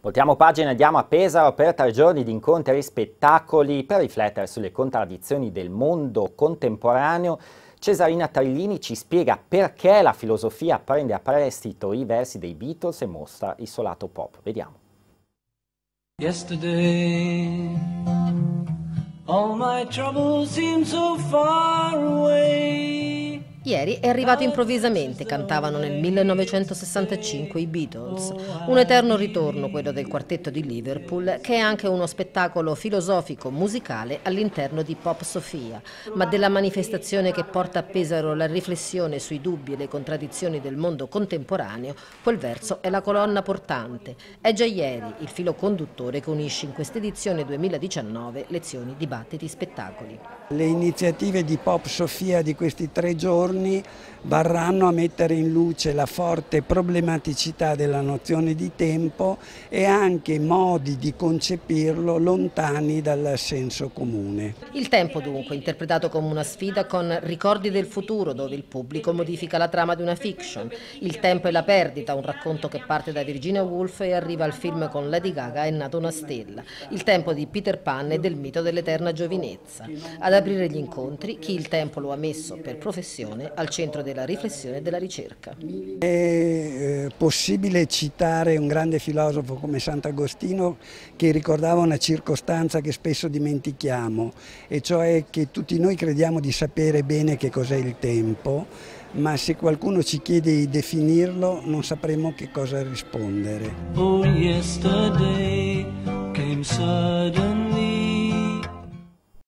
Voltiamo pagina e andiamo a Pesaro per tre giorni di incontri e spettacoli per riflettere sulle contraddizioni del mondo contemporaneo. Cesarina Trillini ci spiega perché la filosofia prende a prestito i versi dei Beatles e mostra il solato pop. Vediamo. Yesterday all my troubles seem so far away Ieri è arrivato improvvisamente, cantavano nel 1965 i Beatles. Un eterno ritorno, quello del quartetto di Liverpool, che è anche uno spettacolo filosofico musicale all'interno di Pop Sofia, ma della manifestazione che porta a Pesaro la riflessione sui dubbi e le contraddizioni del mondo contemporaneo, quel verso è la colonna portante. È già ieri il filo conduttore che unisce in questa edizione 2019 lezioni, dibattiti, spettacoli. Le iniziative di Pop Sofia di questi tre giorni giorni varranno a mettere in luce la forte problematicità della nozione di tempo e anche modi di concepirlo lontani dal senso comune. Il tempo dunque, interpretato come una sfida con ricordi del futuro dove il pubblico modifica la trama di una fiction. Il tempo e la perdita, un racconto che parte da Virginia Woolf e arriva al film con Lady Gaga È nata una stella. Il tempo di Peter Pan e del mito dell'eterna giovinezza. Ad aprire gli incontri chi il tempo lo ha messo per professione al centro della riflessione e della ricerca. È eh, possibile citare un grande filosofo come Sant'Agostino che ricordava una circostanza che spesso dimentichiamo e cioè che tutti noi crediamo di sapere bene che cos'è il tempo ma se qualcuno ci chiede di definirlo non sapremo che cosa rispondere. Oh,